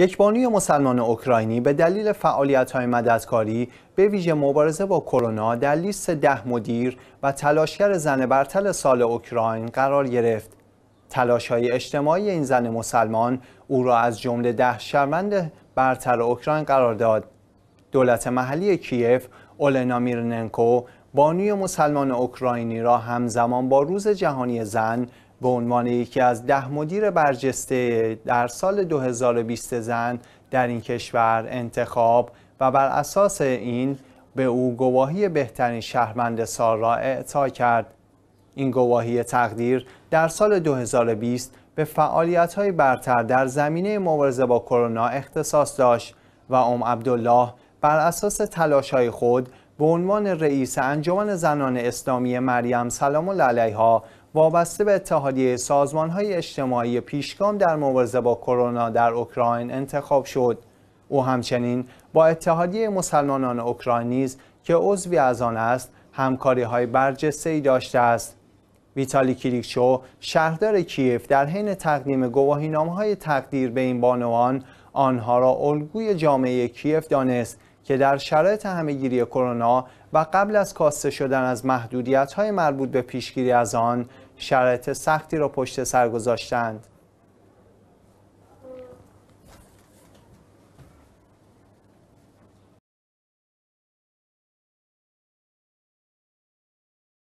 یک بانوی مسلمان اوکراینی به دلیل های مددکاری به ویژه مبارزه با کرونا در لیست ده مدیر و تلاشگر زن برتل سال اوکراین قرار گرفت. تلاش های اجتماعی این زن مسلمان او را از جمله ده شرمند برتر اوکراین قرار داد. دولت محلی کیف اولنا میرننکو بانوی مسلمان اوکراینی را همزمان با روز جهانی زن به عنوان یکی از ده مدیر برجسته در سال 2020 زن در این کشور انتخاب و بر اساس این به او گواهی بهترین شهرمند سال را اعطا کرد. این گواهی تقدیر در سال 2020 به فعالیت های برتر در زمینه مبارزه با کرونا اختصاص داشت و ام عبدالله بر اساس تلاش های خود به عنوان رئیس انجمن زنان اسلامی مریم سلام الله علیها وابسته به اتحادیه سازمان های اجتماعی پیشگام در مبارزه با کرونا در اوکراین انتخاب شد او همچنین با اتحادیه مسلمانان اوکراین که عضوی از آن است همکاری های برجسته ای داشته است ویتالی کریکچو شهردار کیف در حین تقدیم گواهی های تقدیر به این بانوان آنها را الگوی جامعه کیف دانست که در شرایط همهگیری کرونا و قبل از کاسته شدن از محدودیت های مربوط به پیشگیری از آن شرایط سختی را پشت سر گذاشتند.